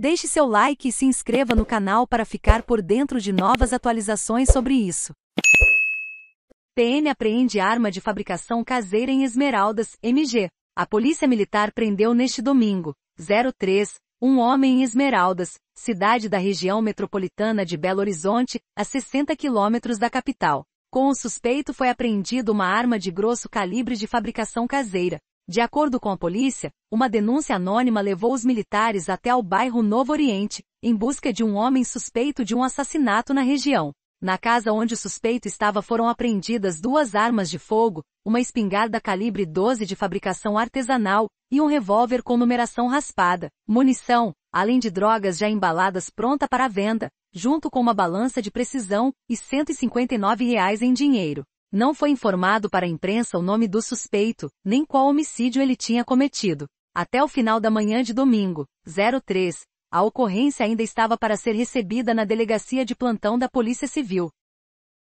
Deixe seu like e se inscreva no canal para ficar por dentro de novas atualizações sobre isso. PM apreende arma de fabricação caseira em Esmeraldas, MG. A Polícia Militar prendeu neste domingo, 03, um homem em Esmeraldas, cidade da região metropolitana de Belo Horizonte, a 60 quilômetros da capital. Com o suspeito foi apreendida uma arma de grosso calibre de fabricação caseira, de acordo com a polícia, uma denúncia anônima levou os militares até o bairro Novo Oriente, em busca de um homem suspeito de um assassinato na região. Na casa onde o suspeito estava foram apreendidas duas armas de fogo, uma espingarda calibre 12 de fabricação artesanal e um revólver com numeração raspada, munição, além de drogas já embaladas pronta para venda, junto com uma balança de precisão e R$ 159 reais em dinheiro. Não foi informado para a imprensa o nome do suspeito, nem qual homicídio ele tinha cometido. Até o final da manhã de domingo, 03, a ocorrência ainda estava para ser recebida na delegacia de plantão da Polícia Civil,